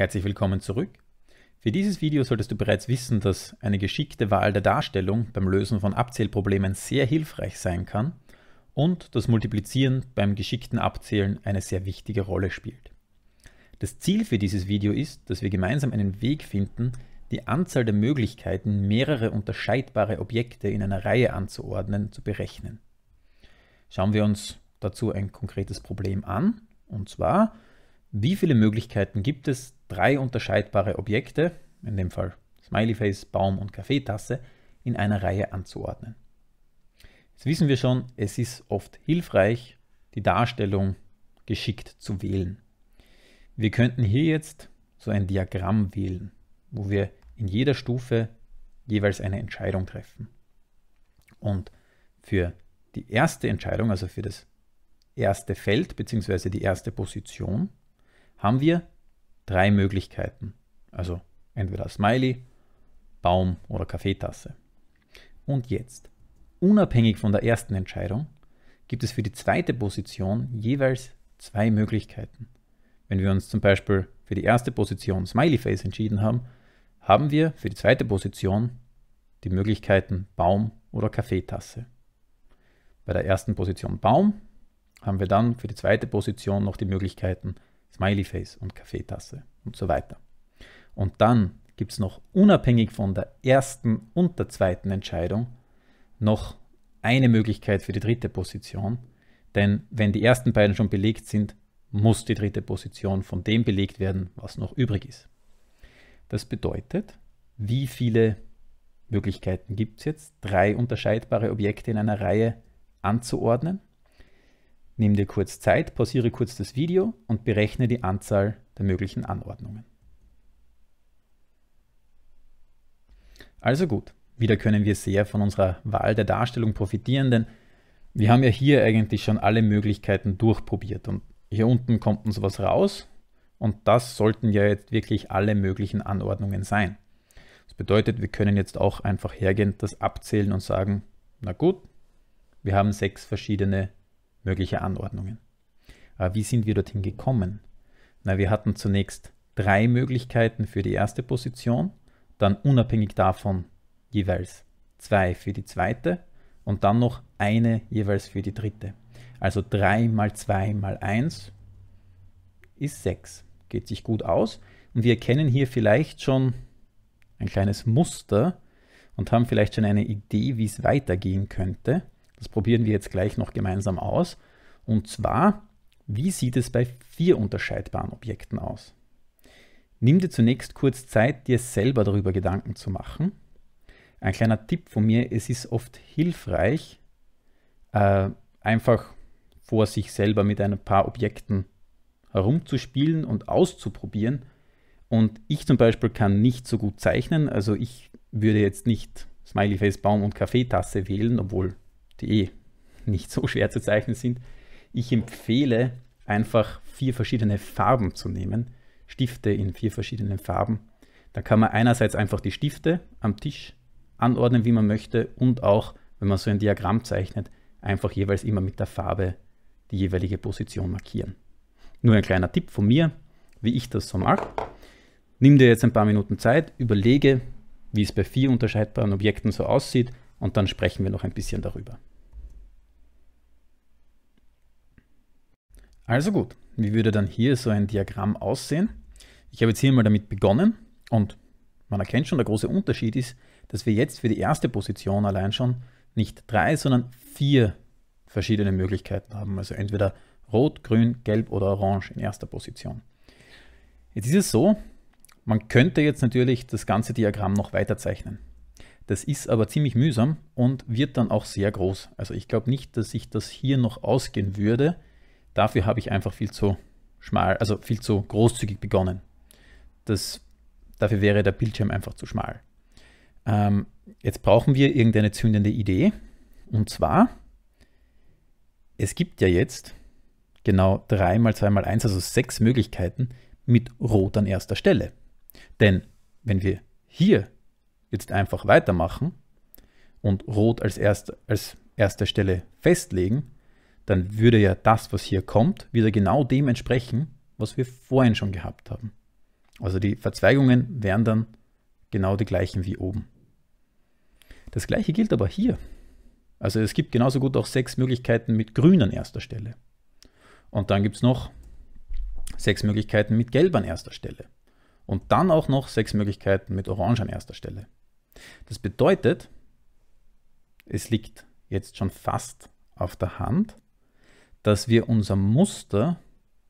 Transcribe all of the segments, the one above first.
Herzlich willkommen zurück. Für dieses Video solltest du bereits wissen, dass eine geschickte Wahl der Darstellung beim Lösen von Abzählproblemen sehr hilfreich sein kann und das Multiplizieren beim geschickten Abzählen eine sehr wichtige Rolle spielt. Das Ziel für dieses Video ist, dass wir gemeinsam einen Weg finden, die Anzahl der Möglichkeiten, mehrere unterscheidbare Objekte in einer Reihe anzuordnen, zu berechnen. Schauen wir uns dazu ein konkretes Problem an, und zwar, wie viele Möglichkeiten gibt es, drei unterscheidbare Objekte, in dem Fall Smileyface, Baum und Kaffeetasse, in einer Reihe anzuordnen. Jetzt wissen wir schon, es ist oft hilfreich, die Darstellung geschickt zu wählen. Wir könnten hier jetzt so ein Diagramm wählen, wo wir in jeder Stufe jeweils eine Entscheidung treffen. Und für die erste Entscheidung, also für das erste Feld bzw. die erste Position, haben wir drei Möglichkeiten. Also entweder Smiley, Baum oder Kaffeetasse. Und jetzt, unabhängig von der ersten Entscheidung, gibt es für die zweite Position jeweils zwei Möglichkeiten. Wenn wir uns zum Beispiel für die erste Position Smiley Face entschieden haben, haben wir für die zweite Position die Möglichkeiten Baum oder Kaffeetasse. Bei der ersten Position Baum haben wir dann für die zweite Position noch die Möglichkeiten Smiley Face und Kaffeetasse und so weiter. Und dann gibt es noch unabhängig von der ersten und der zweiten Entscheidung noch eine Möglichkeit für die dritte Position, denn wenn die ersten beiden schon belegt sind, muss die dritte Position von dem belegt werden, was noch übrig ist. Das bedeutet, wie viele Möglichkeiten gibt es jetzt, drei unterscheidbare Objekte in einer Reihe anzuordnen? Nimm dir kurz Zeit, pausiere kurz das Video und berechne die Anzahl der möglichen Anordnungen. Also gut, wieder können wir sehr von unserer Wahl der Darstellung profitieren, denn wir haben ja hier eigentlich schon alle Möglichkeiten durchprobiert und hier unten kommt uns was raus und das sollten ja jetzt wirklich alle möglichen Anordnungen sein. Das bedeutet, wir können jetzt auch einfach hergehend das abzählen und sagen, na gut, wir haben sechs verschiedene mögliche Anordnungen. Aber wie sind wir dorthin gekommen? Na, wir hatten zunächst drei Möglichkeiten für die erste Position, dann unabhängig davon jeweils zwei für die zweite und dann noch eine jeweils für die dritte. Also 3 mal 2 mal 1 ist 6. Geht sich gut aus. Und wir erkennen hier vielleicht schon ein kleines Muster und haben vielleicht schon eine Idee, wie es weitergehen könnte. Das probieren wir jetzt gleich noch gemeinsam aus. Und zwar wie sieht es bei vier unterscheidbaren Objekten aus? Nimm dir zunächst kurz Zeit, dir selber darüber Gedanken zu machen. Ein kleiner Tipp von mir, es ist oft hilfreich, äh, einfach vor sich selber mit ein paar Objekten herumzuspielen und auszuprobieren. Und ich zum Beispiel kann nicht so gut zeichnen, also ich würde jetzt nicht Smiley Face Baum und Kaffeetasse wählen, obwohl die eh nicht so schwer zu zeichnen sind. Ich empfehle einfach vier verschiedene Farben zu nehmen, Stifte in vier verschiedenen Farben. Da kann man einerseits einfach die Stifte am Tisch anordnen, wie man möchte und auch, wenn man so ein Diagramm zeichnet, einfach jeweils immer mit der Farbe die jeweilige Position markieren. Nur ein kleiner Tipp von mir, wie ich das so mache. Nimm dir jetzt ein paar Minuten Zeit, überlege, wie es bei vier unterscheidbaren Objekten so aussieht und dann sprechen wir noch ein bisschen darüber. Also gut, wie würde dann hier so ein Diagramm aussehen? Ich habe jetzt hier mal damit begonnen und man erkennt schon, der große Unterschied ist, dass wir jetzt für die erste Position allein schon nicht drei, sondern vier verschiedene Möglichkeiten haben. Also entweder rot, grün, gelb oder orange in erster Position. Jetzt ist es so, man könnte jetzt natürlich das ganze Diagramm noch weiter zeichnen. Das ist aber ziemlich mühsam und wird dann auch sehr groß. Also ich glaube nicht, dass sich das hier noch ausgehen würde, Dafür habe ich einfach viel zu schmal, also viel zu großzügig begonnen. Das, dafür wäre der Bildschirm einfach zu schmal. Ähm, jetzt brauchen wir irgendeine zündende Idee. Und zwar, es gibt ja jetzt genau 3 mal 2 mal 1, also sechs Möglichkeiten mit Rot an erster Stelle. Denn wenn wir hier jetzt einfach weitermachen und Rot als, erst, als erste Stelle festlegen, dann würde ja das, was hier kommt, wieder genau dem entsprechen, was wir vorhin schon gehabt haben. Also die Verzweigungen wären dann genau die gleichen wie oben. Das gleiche gilt aber hier. Also es gibt genauso gut auch sechs Möglichkeiten mit grün an erster Stelle. Und dann gibt es noch sechs Möglichkeiten mit gelb an erster Stelle. Und dann auch noch sechs Möglichkeiten mit orange an erster Stelle. Das bedeutet, es liegt jetzt schon fast auf der Hand, dass wir unser Muster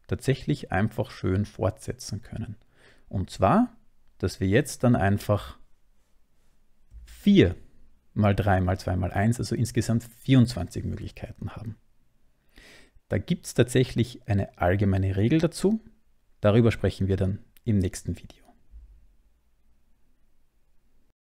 tatsächlich einfach schön fortsetzen können. Und zwar, dass wir jetzt dann einfach 4 mal 3 mal 2 mal 1, also insgesamt 24 Möglichkeiten haben. Da gibt es tatsächlich eine allgemeine Regel dazu. Darüber sprechen wir dann im nächsten Video.